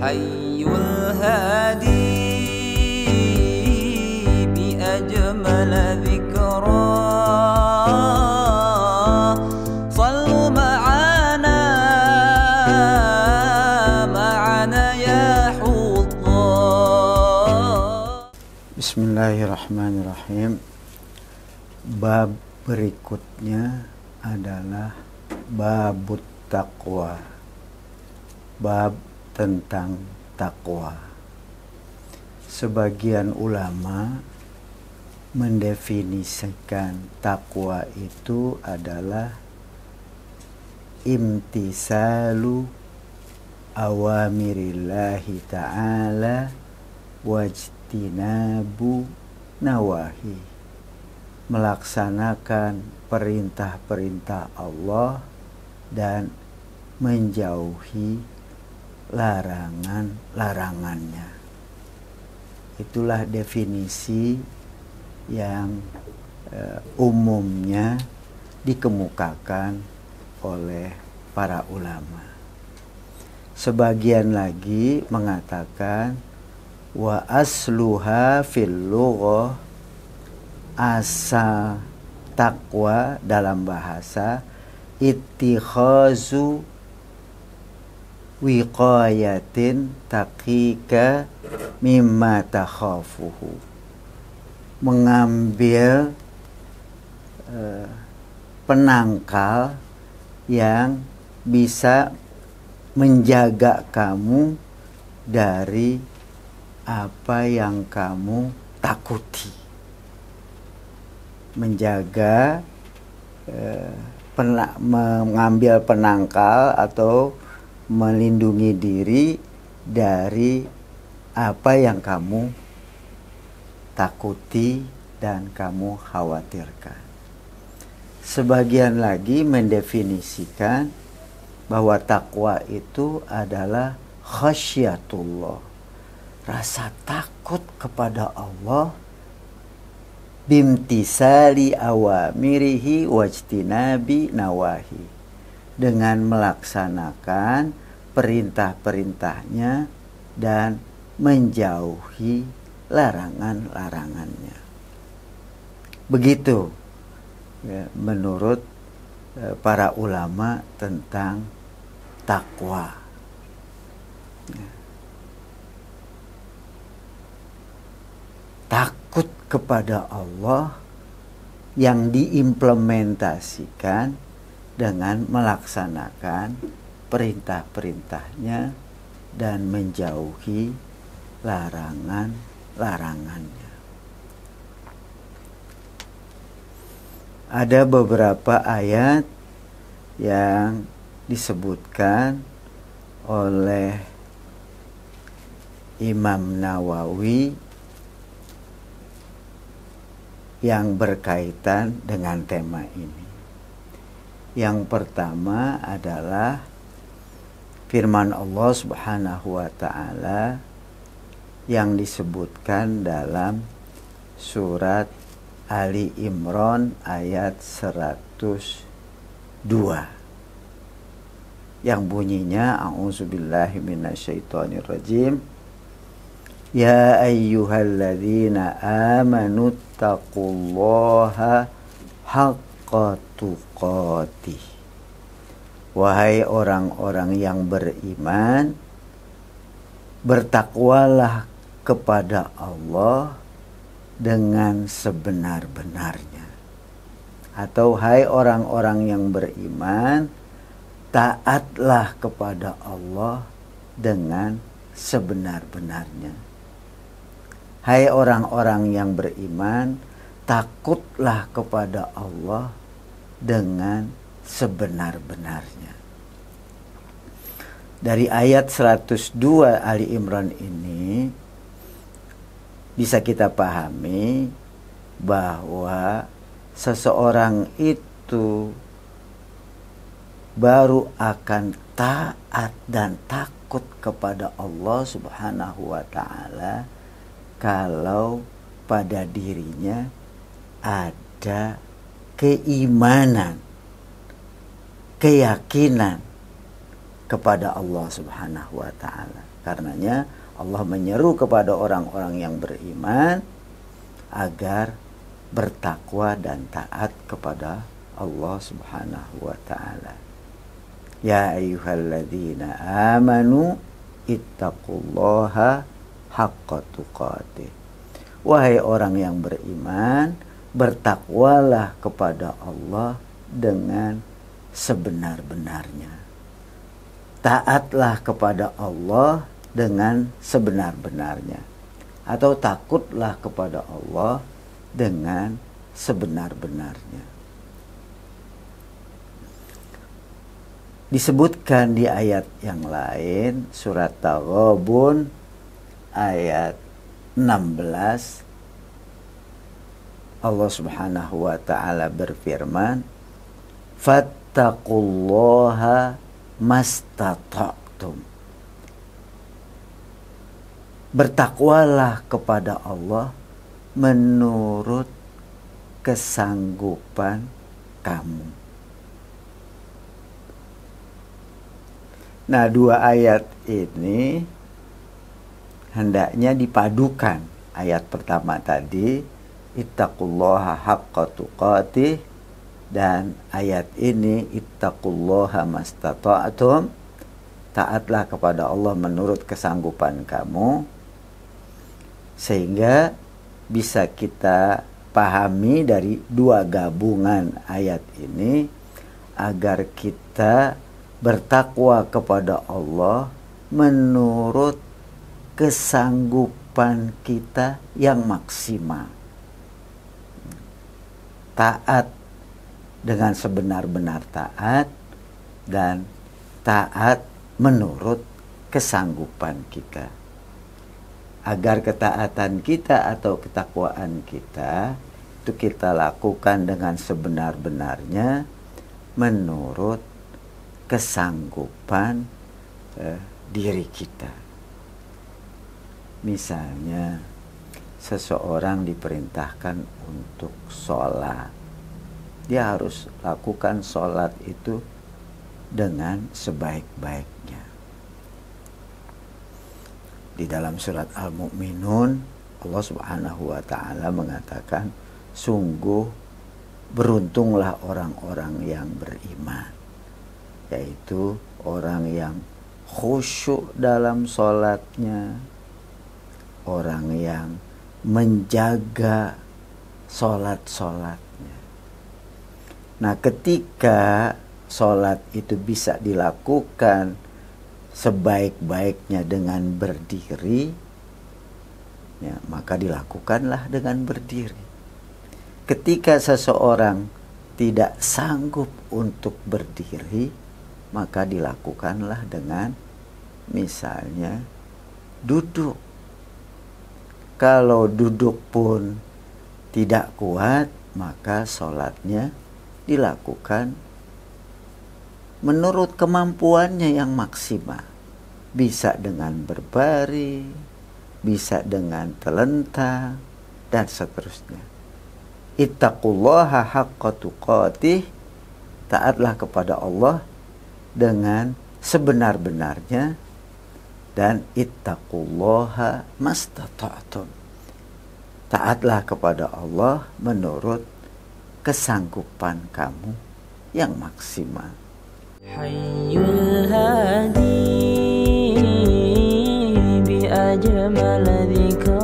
Ya Bismillahirrahmanirrahim. bab berikutnya adalah babut takwa bab tentang takwa. Sebagian ulama mendefinisikan takwa itu adalah imtisalu awamirillahi ta'ala wajtinabu nawahi melaksanakan perintah-perintah Allah dan menjauhi larangan-larangannya. Itulah definisi yang eh, umumnya dikemukakan oleh para ulama. Sebagian lagi mengatakan wa asluha fil lughah asal takwa dalam bahasa ittikhazu wiqayatin takika mimma takhafuhu mengambil eh, penangkal yang bisa menjaga kamu dari apa yang kamu takuti menjaga eh, pena mengambil penangkal atau melindungi diri dari apa yang kamu takuti dan kamu khawatirkan. Sebagian lagi mendefinisikan bahwa takwa itu adalah khasyatullah. Rasa takut kepada Allah bimtisali awamirihi wajtinabi nawahi dengan melaksanakan perintah-perintahnya dan menjauhi larangan-larangannya. Begitu ya, menurut e, para ulama tentang takwa. Ya. Takut kepada Allah yang diimplementasikan dengan melaksanakan perintah-perintahnya dan menjauhi larangan-larangannya. Ada beberapa ayat yang disebutkan oleh Imam Nawawi yang berkaitan dengan tema ini. Yang pertama adalah firman Allah Subhanahu wa taala yang disebutkan dalam surat Ali Imran ayat 102 yang bunyinya a'udzubillahi minasyaitonirrajim Ya ayyuhalladzina amanu taqullaha haqqa tuqatih Wahai orang-orang yang beriman, bertakwalah kepada Allah dengan sebenar-benarnya. Atau hai orang-orang yang beriman, taatlah kepada Allah dengan sebenar-benarnya. Hai orang-orang yang beriman, takutlah kepada Allah dengan sebenar-benarnya. Dari ayat 102 Ali Imran ini bisa kita pahami bahwa seseorang itu baru akan taat dan takut kepada Allah Subhanahu wa taala kalau pada dirinya ada keimanan keyakinan kepada Allah Subhanahu wa taala. Karenanya Allah menyeru kepada orang-orang yang beriman agar bertakwa dan taat kepada Allah Subhanahu wa taala. Ya ayyuhalladzina amanu ittaqullaha haqqa tuqatih. Wahai orang yang beriman, bertakwalah kepada Allah dengan sebenar-benarnya. Taatlah kepada Allah dengan sebenar-benarnya atau takutlah kepada Allah dengan sebenar-benarnya. Disebutkan di ayat yang lain surat Taghobun ayat 16 Allah Subhanahu wa taala berfirman Fat wattaqullaha mastata'tum. Bertakwalah kepada Allah menurut kesanggupan kamu. Nah, dua ayat ini hendaknya dipadukan. Ayat pertama tadi, ittaqullaha haqqa tuqatih dan ayat ini ittaqullaha mastata'tum taatlah kepada Allah menurut kesanggupan kamu sehingga bisa kita pahami dari dua gabungan ayat ini agar kita bertakwa kepada Allah menurut kesanggupan kita yang maksimal. Taat dengan sebenar-benar taat dan taat menurut kesanggupan kita. Agar ketaatan kita atau ketakwaan kita itu kita lakukan dengan sebenar-benarnya menurut kesanggupan eh, diri kita. Misalnya seseorang diperintahkan untuk sholat dia harus lakukan sholat itu dengan sebaik-baiknya. Di dalam surat Al-Mu'minun, Allah Subhanahu wa taala mengatakan, "Sungguh beruntunglah orang-orang yang beriman." Yaitu orang yang khusyuk dalam sholatnya, orang yang menjaga sholat-sholat Nah, ketika sholat itu bisa dilakukan sebaik-baiknya dengan berdiri, ya, maka dilakukanlah dengan berdiri. Ketika seseorang tidak sanggup untuk berdiri, maka dilakukanlah dengan misalnya duduk. Kalau duduk pun tidak kuat, maka sholatnya dilakukan menurut kemampuannya yang maksimal. Bisa dengan berbaring, bisa dengan telentang, dan seterusnya. Ittaqullaha haqqa tuqatih. Taatlah kepada Allah dengan sebenar-benarnya dan ittaqullaha mastata'tum. Taatlah kepada Allah menurut kesanggupan kamu yang maksimal. Hayyul hadi bi ajmal dzikra